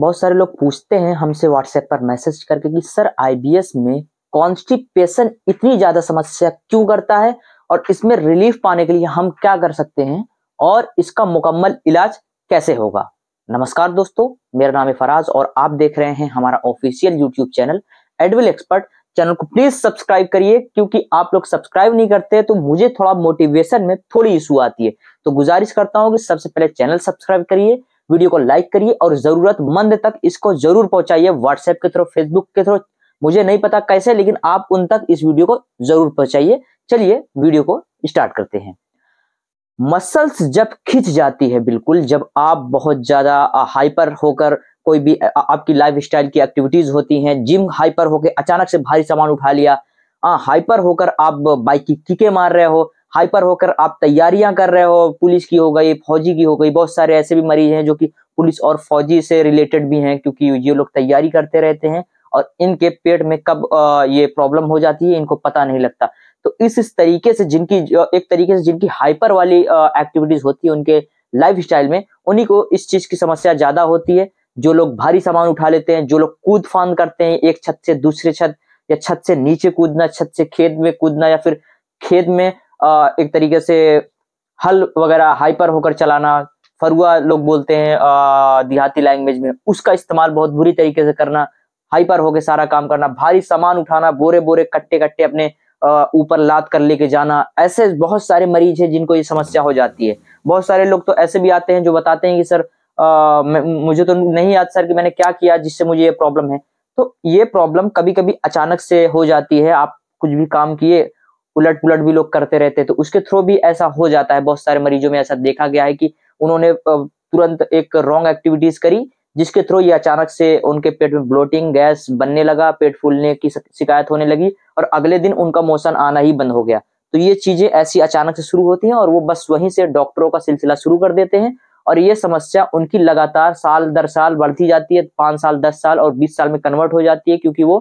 बहुत सारे लोग पूछते हैं हमसे व्हाट्सएप पर मैसेज करके कि सर आईबीएस में कॉन्स्टिपेशन इतनी ज्यादा समस्या क्यों करता है और इसमें रिलीफ पाने के लिए हम क्या कर सकते हैं और इसका मुकम्मल इलाज कैसे होगा नमस्कार दोस्तों मेरा नाम है फराज और आप देख रहे हैं हमारा ऑफिशियल यूट्यूब चैनल एडविल एक्सपर्ट चैनल को प्लीज सब्सक्राइब करिए क्योंकि आप लोग सब्सक्राइब नहीं करते तो मुझे थोड़ा मोटिवेशन में थोड़ी इशू आती है तो गुजारिश करता हूँ कि सबसे पहले चैनल सब्सक्राइब करिए वीडियो को लाइक करिए और जरूरतमंद तक इसको जरूर पहुंचाइए व्हाट्सएप के थ्रू फेसबुक के थ्रू मुझे नहीं पता कैसे लेकिन आप उन तक इस वीडियो को जरूर पहुंचाइए चलिए वीडियो को स्टार्ट करते हैं मसल्स जब खिंच जाती है बिल्कुल जब आप बहुत ज्यादा हाइपर होकर कोई भी आपकी लाइफ स्टाइल की एक्टिविटीज होती हैं जिम हाइपर होकर अचानक से भारी सामान उठा लिया हाइपर होकर आप बाइक की किके मार रहे हो हाइपर होकर आप तैयारियां कर रहे हो पुलिस की हो गई फौजी की हो गई बहुत सारे ऐसे भी मरीज हैं जो कि पुलिस और फौजी से रिलेटेड भी हैं क्योंकि ये लोग तैयारी करते रहते हैं और इनके पेट में कब ये प्रॉब्लम हो जाती है इनको पता नहीं लगता तो इस तरीके से जिनकी एक तरीके से जिनकी हाइपर वाली एक्टिविटीज होती है उनके लाइफ स्टाइल में उन्हीं को इस चीज की समस्या ज्यादा होती है जो लोग भारी सामान उठा लेते हैं जो लोग कूद फांद करते हैं एक छत से दूसरे छत या छत से नीचे कूदना छत से खेत में कूदना या फिर खेत में एक तरीके से हल वगैरह हाइपर होकर चलाना फरुआ लोग बोलते हैं देहाती लैंग्वेज में उसका इस्तेमाल बहुत बुरी तरीके से करना हाइपर होके सारा काम करना भारी सामान उठाना बोरे बोरे कट्टे कट्टे अपने ऊपर लाद कर लेके जाना ऐसे बहुत सारे मरीज हैं जिनको ये समस्या हो जाती है बहुत सारे लोग तो ऐसे भी आते हैं जो बताते हैं कि सर आ, मुझे तो नहीं याद सर कि मैंने क्या किया जिससे मुझे ये प्रॉब्लम है तो ये प्रॉब्लम कभी कभी अचानक से हो जाती है आप कुछ भी काम किए उलट पुलट भी लोग करते रहते हैं तो उसके थ्रू भी ऐसा हो जाता है बहुत सारे मरीजों में ऐसा देखा गया है कि उन्होंने तुरंत एक रॉन्ग एक्टिविटीज करी जिसके थ्रू ये अचानक से उनके पेट में ब्लोटिंग गैस बनने लगा पेट फूलने की शिकायत होने लगी और अगले दिन उनका मोशन आना ही बंद हो गया तो ये चीजें ऐसी अचानक से शुरू होती हैं और वो बस वहीं से डॉक्टरों का सिलसिला शुरू कर देते हैं और ये समस्या उनकी लगातार साल दर साल बढ़ती जाती है पांच साल दस साल और बीस साल में कन्वर्ट हो जाती है क्योंकि वो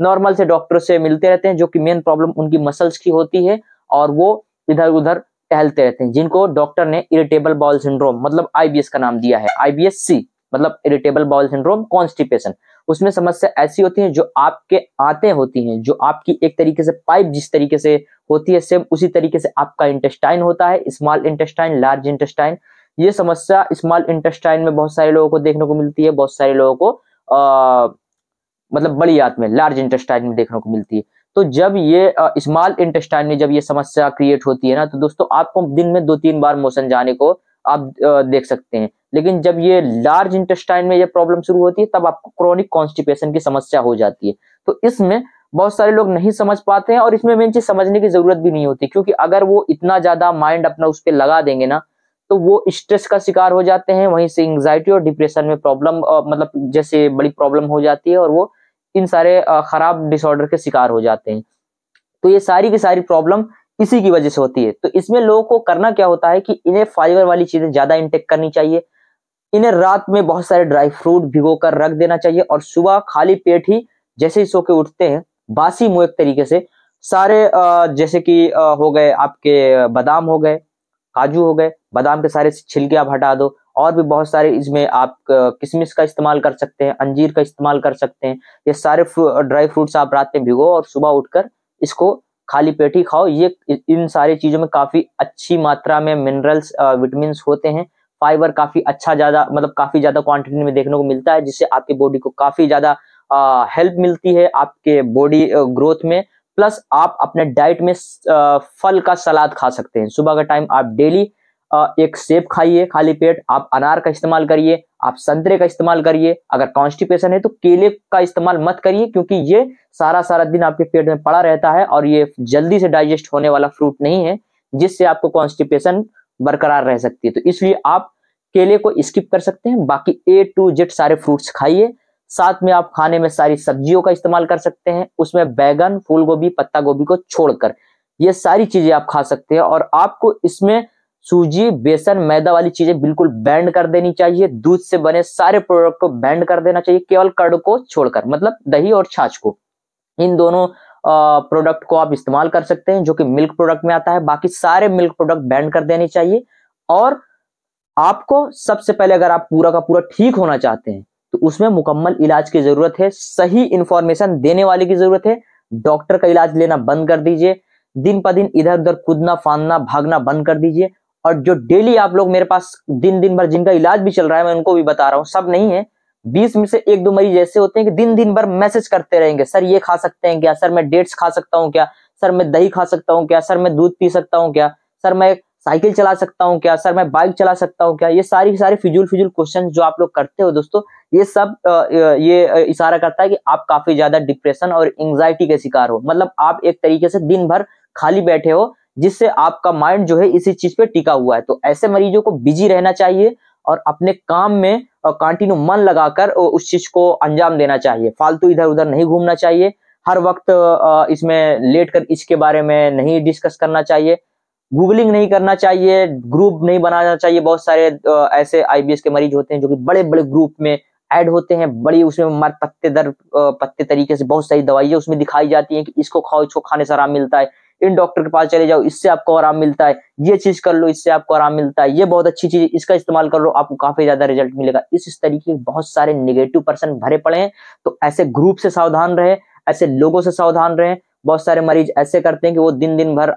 नॉर्मल से डॉक्टरों से मिलते रहते हैं जो कि मेन प्रॉब्लम उनकी मसल्स की होती है और वो इधर उधर टहलते रहते हैं जिनको डॉक्टर ने इरिटेबल बॉल सिंड्रोम मतलब आईबीएस का नाम दिया है आईबीएससी सी मतलब इरिटेबल बॉल सिंड्रोम कॉन्स्टिपेशन उसमें समस्या ऐसी होती है जो आपके आते होती हैं जो आपकी एक तरीके से पाइप जिस तरीके से होती है सेम उसी तरीके से आपका इंटेस्टाइन होता है स्मॉल इंटेस्टाइन लार्ज इंटेस्टाइन ये समस्या स्मॉल इंटेस्टाइन में बहुत सारे लोगों को देखने को मिलती है बहुत सारे लोगों को मतलब बड़ी आंत में लार्ज इंटेस्टाइन में देखने को मिलती है तो जब ये स्मॉल इंटेस्टाइन में जब ये समस्या क्रिएट होती है ना तो दोस्तों आपको दिन में दो तीन बार मोशन जाने को आप देख सकते हैं लेकिन जब ये लार्ज इंटेस्टाइन में ये प्रॉब्लम शुरू होती है तब आपको क्रॉनिक कॉन्स्टिपेशन की समस्या हो जाती है तो इसमें बहुत सारे लोग नहीं समझ पाते हैं और इसमें मेन चीज समझने की जरूरत भी नहीं होती क्योंकि अगर वो इतना ज्यादा माइंड अपना उस पर लगा देंगे ना तो वो स्ट्रेस का शिकार हो जाते हैं वहीं से एंग्जाइटी और डिप्रेशन में प्रॉब्लम मतलब जैसे बड़ी प्रॉब्लम हो जाती है और वो इन सारे खराब डिसऑर्डर के शिकार हो जाते हैं तो ये सारी की सारी प्रॉब्लम इसी की वजह से होती है तो इसमें लोगों को करना क्या होता है कि इन्हें फाइबर वाली चीजें ज्यादा इंटेक करनी चाहिए इन्हें रात में बहुत सारे ड्राई फ्रूट भिगो कर रख देना चाहिए और सुबह खाली पेट ही जैसे ही सो के उठते हैं बासी मुंह एक तरीके से सारे जैसे कि हो गए आपके बादाम हो गए काजू हो गए बादाम के सारे छिलके आप हटा दो और भी बहुत सारे इसमें आप किशमिश का इस्तेमाल कर सकते हैं अंजीर का इस्तेमाल कर सकते हैं ये सारे ड्राई फ्रूट्स आप रात में भिगो और सुबह उठकर इसको खाली पेट ही खाओ ये इन सारी चीजों में काफी अच्छी मात्रा में मिनरल्स विटामिन होते हैं फाइबर काफी अच्छा ज्यादा मतलब काफी ज्यादा क्वांटिटी में देखने को मिलता है जिससे आपकी बॉडी को काफी ज्यादा हेल्प मिलती है आपके बॉडी ग्रोथ में प्लस आप अपने डाइट में फल का सलाद खा सकते हैं सुबह का टाइम आप डेली एक सेब खाइए खाली पेट आप अनार का इस्तेमाल करिए आप संतरे का इस्तेमाल करिए अगर कॉन्स्टिपेशन है तो केले का इस्तेमाल मत करिए क्योंकि ये सारा सारा दिन आपके पेट में पड़ा रहता है और ये जल्दी से डाइजेस्ट होने वाला फ्रूट नहीं है जिससे आपको कॉन्स्टिपेशन बरकरार रह सकती है तो इसलिए आप केले को स्किप कर सकते हैं बाकी ए टू जेड सारे फ्रूट्स खाइए साथ में आप खाने में सारी सब्जियों का इस्तेमाल कर सकते हैं उसमें बैगन फूल गोभी पत्ता गोभी को छोड़कर ये सारी चीजें आप खा सकते हैं और आपको इसमें सूजी बेसन मैदा वाली चीजें बिल्कुल बैंड कर देनी चाहिए दूध से बने सारे प्रोडक्ट को बैंड कर देना चाहिए केवल कर्ड को छोड़कर मतलब दही और छाछ को इन दोनों प्रोडक्ट को आप इस्तेमाल कर सकते हैं जो कि मिल्क प्रोडक्ट में आता है बाकी सारे मिल्क प्रोडक्ट बैंड कर देने चाहिए और आपको सबसे पहले अगर आप पूरा का पूरा ठीक होना चाहते हैं उसमें मुकम्मल इलाज की जरूरत है सही इंफॉर्मेशन देने वाले की जरूरत है डॉक्टर का इलाज लेना बंद कर दीजिए दिन पर दिन इधर उधर कूदना फांदना भागना बंद कर दीजिए और जो डेली आप लोग मेरे पास दिन दिन भर जिनका इलाज भी चल रहा है मैं उनको भी बता रहा हूँ सब नहीं है बीस में से एक दो मरीज ऐसे होते हैं कि दिन दिन भर मैसेज करते रहेंगे सर ये खा सकते हैं क्या सर मैं डेट्स खा सकता हूँ क्या सर मैं दही खा सकता हूँ क्या सर मैं दूध पी सकता हूँ क्या सर मैं साइकिल चला सकता हूँ क्या सर मैं बाइक चला सकता हूँ क्या ये सारी सारे फिजूल फिजूल क्वेश्चन जो आप लोग करते हो दोस्तों ये सब ये इशारा करता है कि आप काफी ज्यादा डिप्रेशन और एंग्जाइटी के शिकार हो मतलब आप एक तरीके से दिन भर खाली बैठे हो जिससे आपका माइंड जो है इसी चीज पे टिका हुआ है तो ऐसे मरीजों को बिजी रहना चाहिए और अपने काम में कंटिन्यू मन लगाकर उस चीज को अंजाम देना चाहिए फालतू इधर उधर नहीं घूमना चाहिए हर वक्त इसमें लेट कर इसके बारे में नहीं डिस्कस करना चाहिए गूगलिंग नहीं करना चाहिए ग्रुप नहीं बनाना चाहिए बहुत सारे ऐसे आईबीएस के मरीज होते हैं जो कि बड़े बड़े ग्रुप में ऐड होते हैं बड़ी उसमें मर पत्ते दर पत्ते तरीके से बहुत सारी दवाइयाँ उसमें दिखाई जाती हैं कि इसको खाओ इसको खाने से आराम मिलता है इन डॉक्टर के पास चले जाओ इससे आपको आराम मिलता है ये चीज कर लो इससे आपको आराम मिलता है ये बहुत अच्छी चीज इसका इस्तेमाल कर लो आपको काफी ज्यादा रिजल्ट मिलेगा इस तरीके के बहुत सारे निगेटिव पर्सन भरे पड़े हैं तो ऐसे ग्रुप से सावधान रहे ऐसे लोगों से सावधान रहे बहुत सारे मरीज ऐसे करते हैं कि वो दिन दिन भर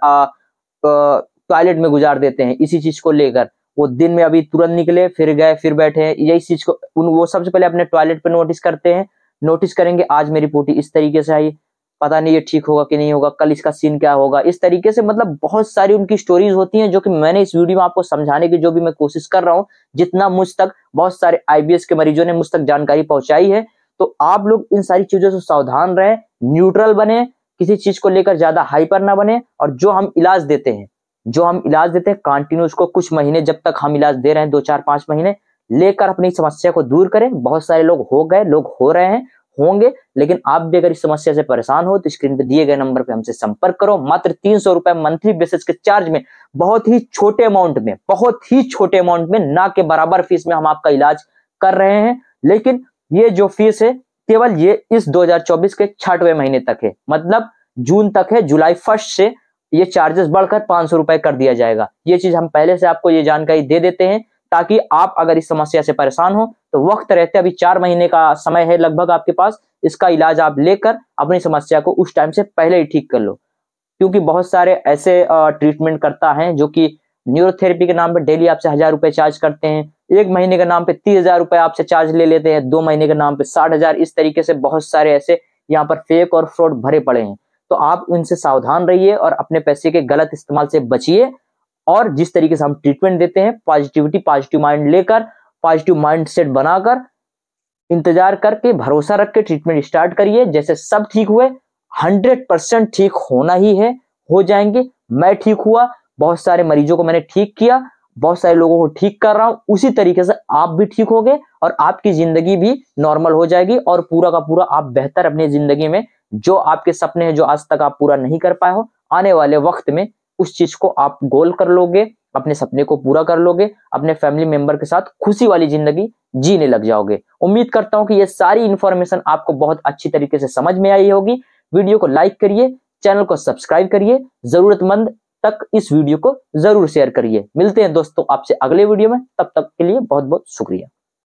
टॉयलेट में गुजार देते हैं इसी चीज को लेकर वो दिन में अभी तुरंत निकले फिर गए फिर बैठे हैं यही चीज को उन वो सबसे पहले अपने टॉयलेट पर नोटिस करते हैं नोटिस करेंगे आज मेरी पोटी इस तरीके से आई पता नहीं ये ठीक होगा कि नहीं होगा कल इसका सीन क्या होगा इस तरीके से मतलब बहुत सारी उनकी स्टोरीज होती हैं जो कि मैंने इस वीडियो में आपको समझाने की जो भी मैं कोशिश कर रहा हूँ जितना मुझ तक बहुत सारे आईबीएस के मरीजों ने मुझ तक जानकारी पहुंचाई है तो आप लोग इन सारी चीजों से सावधान रहें न्यूट्रल बने किसी चीज को लेकर ज्यादा हाइपर ना बने और जो हम इलाज देते हैं जो हम इलाज देते हैं कंटिन्यू उसको कुछ महीने जब तक हम इलाज दे रहे हैं दो चार पांच महीने लेकर अपनी समस्या को दूर करें बहुत सारे लोग हो गए लोग हो रहे हैं होंगे लेकिन आप भी अगर इस समस्या से परेशान हो तो स्क्रीन पर दिए गए नंबर पर हमसे संपर्क करो मात्र तीन सौ रुपए मंथली बेसिस के चार्ज में बहुत ही छोटे अमाउंट में बहुत ही छोटे अमाउंट में ना के बराबर फीस में हम आपका इलाज कर रहे हैं लेकिन ये जो फीस है केवल ये इस 2024 के छठवें महीने तक है मतलब जून तक है जुलाई फर्स्ट से ये चार्जेस बढ़कर पांच सौ रुपए कर दिया जाएगा ये चीज हम पहले से आपको ये जानकारी दे देते हैं ताकि आप अगर इस समस्या से परेशान हो तो वक्त रहते अभी चार महीने का समय है लगभग आपके पास इसका इलाज आप लेकर अपनी समस्या को उस टाइम से पहले ही ठीक कर लो क्योंकि बहुत सारे ऐसे ट्रीटमेंट करता है जो कि न्यूरोथेरेपी के नाम पे डेली आपसे हजार रुपए चार्ज करते हैं एक महीने के नाम पे तीस हजार रुपए आपसे चार्ज ले लेते हैं दो महीने के नाम पे साठ हजार इस तरीके से बहुत सारे ऐसे यहाँ पर फेक और फ्रॉड भरे पड़े हैं तो आप उनसे सावधान रहिए और अपने पैसे के गलत इस्तेमाल से बचिए और जिस तरीके से हम ट्रीटमेंट देते हैं पॉजिटिविटी पॉजिटिव माइंड लेकर पॉजिटिव माइंड सेट बनाकर इंतजार करके भरोसा रख के ट्रीटमेंट स्टार्ट करिए जैसे सब ठीक हुए हंड्रेड परसेंट ठीक होना ही है हो जाएंगे मैं ठीक हुआ बहुत सारे मरीजों को मैंने ठीक किया बहुत सारे लोगों को ठीक कर रहा हूं उसी तरीके से आप भी ठीक हो और आपकी जिंदगी भी नॉर्मल हो जाएगी और पूरा का पूरा आप बेहतर अपनी जिंदगी में जो आपके सपने हैं जो आज तक आप पूरा नहीं कर पाए हो आने वाले वक्त में उस चीज को आप गोल कर लोगे अपने सपने को पूरा कर लोगे अपने फैमिली मेंबर के साथ खुशी वाली जिंदगी जीने लग जाओगे उम्मीद करता हूं कि ये सारी इंफॉर्मेशन आपको बहुत अच्छी तरीके से समझ में आई होगी वीडियो को लाइक करिए चैनल को सब्सक्राइब करिए जरूरतमंद तक इस वीडियो को जरूर शेयर करिए मिलते हैं दोस्तों आपसे अगले वीडियो में तब तक के लिए बहुत बहुत शुक्रिया